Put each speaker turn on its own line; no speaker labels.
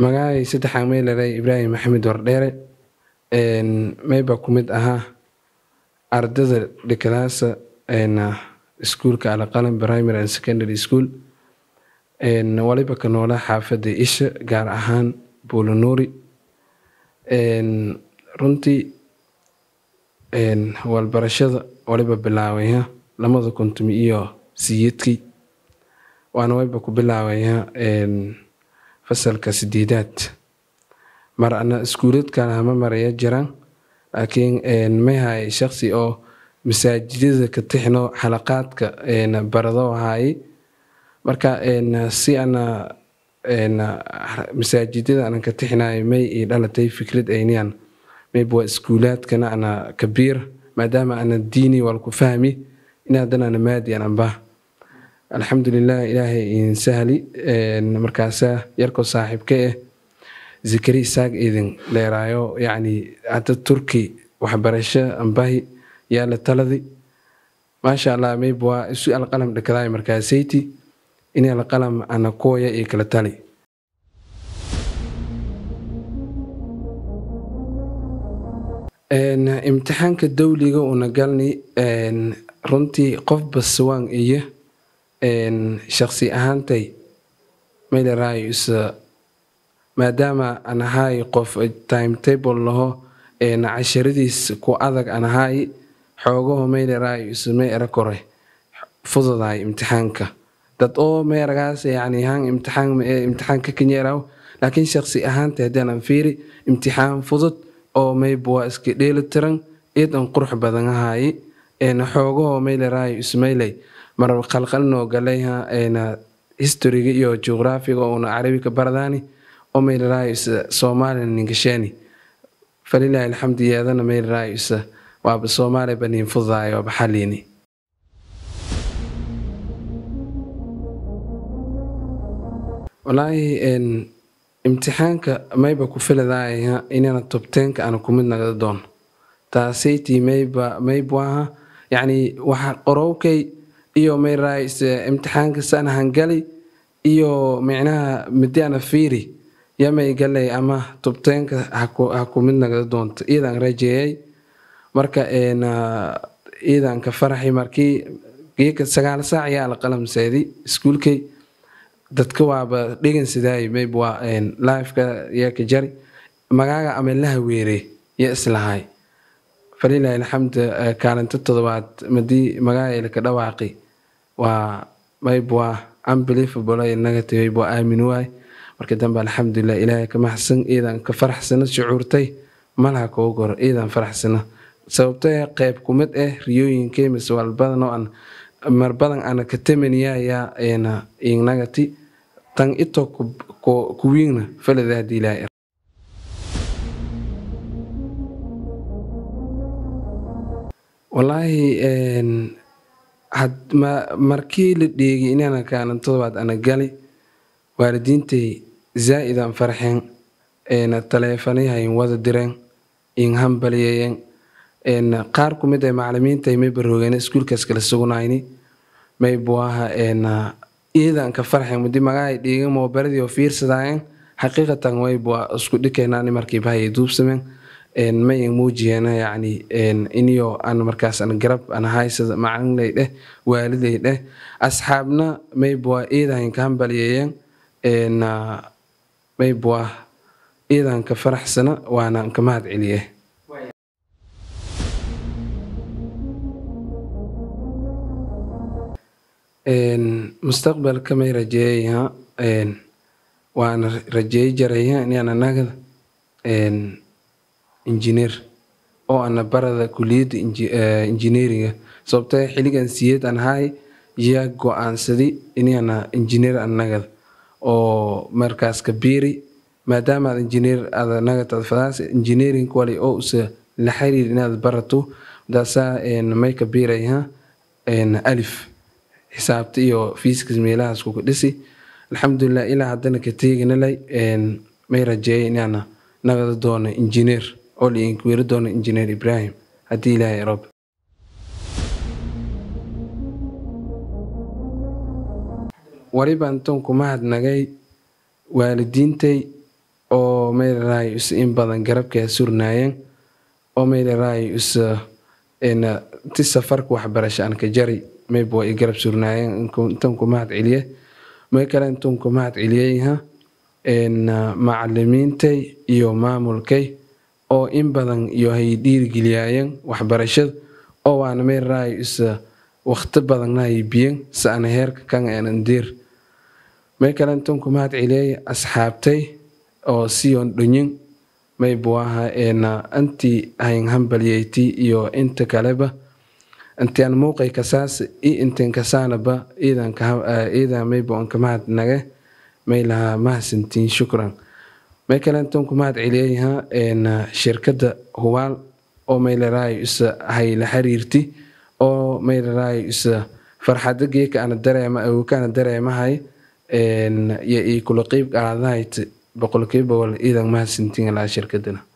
saddexaa may meelale ibraahim maxamed wardheere mayba ku mid ahaa ardada dhikalaasa iskuulka alaqalan primary and secondary school waliba ka noola xaafada isha gaar ahaan buulonuuri runtii walbarashada waliba bilaawaya lamada kuntumi iyo siyeedkii waana waliba ku bilaawaya fasalka sideedaad mar ana iskuuladkan hama maraya jiran laakiin mehay shaqsi oo masaajidada ka tixno xalaqaadka barado ahaay marka si ana masaajidada anan ka tixinayo may i dhalatay fikrad ayniyan mayb waa iskuulaadkana ana kabiir maadaama ana diini walku fahmi in haddana ana maadi ananba alxamdulilah ilaahay idin sahli markaasa yarkoo saaxiibka ah eh, zikari isaag idin dheeraayo yacni hadda turki waxbarasho ambahi yaa la taladi maasha allah mayb waa isu alqalam dhakadaay markaasayti in alqalam ana kuwaya iyo kala tali imtixaanka dawliga una galni runtii qof baswaan iyo shaksi ahaantay maylaraay isa maadaama aan ahaay qof timetable laho casharadiis ku adag aan ahaay xoogaho maylaraay isa may era kore fududaay imtixaanka dad oo meeragaas yani han imtixaan imtixaanka kanyeeraw laakiin shaksi ahaantay haddaanan fiiri imtixaan fudud oo maybuwaa iska dheelitiran id an qurux badan ahaayi xoogahoo maylaraay ismayley marqalqalno galayha ayna historiga iyo juqraafiga uuna carabika bardaani oo maylaraay isa soomaaliya ningasheeni falilaahi alxamdi yeedana maylaraay isa waaba soomaaliya baniin fudaayo waaba xaliini walaahi imtixaanka mayba ku filadaaya inana tobteenka ana kumid nagada doon taasaytii mayb maybu aha waxa qorowkay iyo mayrays imtixaanka saanahangali iyo micnaha midiana fiiri yamay galey ama tubteenka haku mid nagada doonto iidaan rajeeyay marka iidaan ka faraxi markii geeka sagaal saac ayaa la qalamseedi iskuulkay dadka waaba dhigan sidaay maybe waa lifeka yaa ka jari magaaga ama la haweerey yo islahay falilah alxamd eh, kaalinta toddobaad madii magaceylka dhawaaqi waa qayb waa unbelievable ay naga tagay waay marka dambe alxamdulilah ilaahay ka maxsan iidan ka faraxsana shucuurtay malaha koogu hor iidan faraxsana sababtee qeyb kumid ah eh, riyooyinkay mise walbadan oo aan mar badan ana ka tamaniyaya ayna iignagati tan ito kuwiigna faladaadiilaa wallaahi markii la dheegay inaana kaanan todobaad ana gali waalidiintay zaa aan farxeen taleefanihayn wada direen in hambalyayeen qaar ku mid ay maclimiintay may baroogeena iskuulkaas kala sugunayni may buaha iidanka farxeen mudi magaahay dheegan moobaradii oo fiirsadayeen xaqiiqatan way bua isku markii markiibahay duubsameen mayan muujiyana yani inyo an markaas an garab aan haysada macalinay dheh waaliday dheh asxaabna mayb waa iidahan ka hambalyeeyeen ah, mayb waa faraxsana waana anka mahad celiye mustaqbalka may rajeeyaha waana rajeey jaraya inaananaga injineer oo ana barada kuliyadda injineeringa eh, sababtoo xiligan siyeed aan ahay yaa go-aansaday inana injineer annagada oo markaas ka biiri maadaama aad injineer aad anaga fadaas injineering wali oo usa la xiriir inaad barato daasaa may ka biirayha alif xisaabta iyo fiiskas meelahaas kuga dhisi alxamdulilah ilaa haddana ka teeganalay may rajeeya inaana nagada doono injineer oo la iin doono injineer Ibraahim haddii Ilaahay rabo wali baan toon ku mahadnagay waalidiintay oo meelaraay is in badan garabkaa surnaayeen oo mayla meelaraay is eh, eh, ti safarka waxbarasho aan ka jari mayb waa i garab surnaayeen intaan ku mahad celiye may kale intaan ku mahad celiyeyha eh, macalimiintay iyo maamulkay oo in badan iyo hay dhiirigeliyayeen waxbarashada oo waana meeraay isa waqti badanna ay biyen saana heerka kan aanan diir may kalantan kumahad celeeya asxaabtay oo siyon dhunyin may buaha eena anti hayn hambalyeyti iyo inta kaleba intian muuqay kasaas i intin kasaanaba ciidan mayboon mahad nage may lahaa mahasintiin shukran markalantan kumaad celiyayaha shirkada hubaal oo maylaraay isa hay la xiriirti oo maylaraay isa geeka ana dareema awokana dareemahay yo i kula qeyb qaadahayt boqolkiiba wal iidan mahadsantiin laa shirkadana